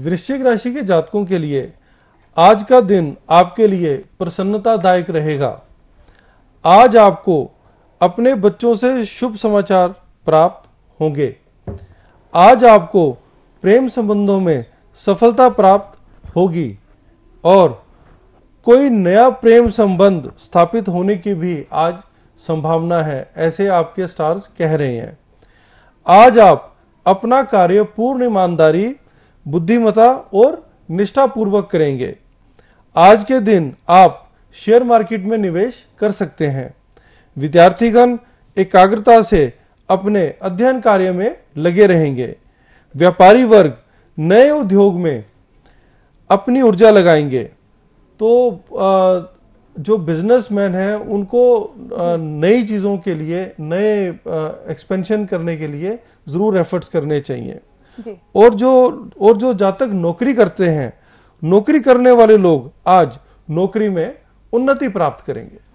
वृश्चिक राशि के जातकों के लिए आज का दिन आपके लिए प्रसन्नतादायक रहेगा आज आपको अपने बच्चों से शुभ समाचार प्राप्त होंगे आज आपको प्रेम संबंधों में सफलता प्राप्त होगी और कोई नया प्रेम संबंध स्थापित होने की भी आज संभावना है ऐसे आपके स्टार्स कह रहे हैं आज आप अपना कार्य पूर्ण ईमानदारी बुद्धिमता और निष्ठापूर्वक करेंगे आज के दिन आप शेयर मार्केट में निवेश कर सकते हैं विद्यार्थीगण एकाग्रता से अपने अध्ययन कार्य में लगे रहेंगे व्यापारी वर्ग नए उद्योग में अपनी ऊर्जा लगाएंगे तो जो बिजनेसमैन हैं उनको नई चीज़ों के लिए नए एक्सपेंशन करने के लिए ज़रूर एफर्ट्स करने चाहिए और जो और जो जातक नौकरी करते हैं नौकरी करने वाले लोग आज नौकरी में उन्नति प्राप्त करेंगे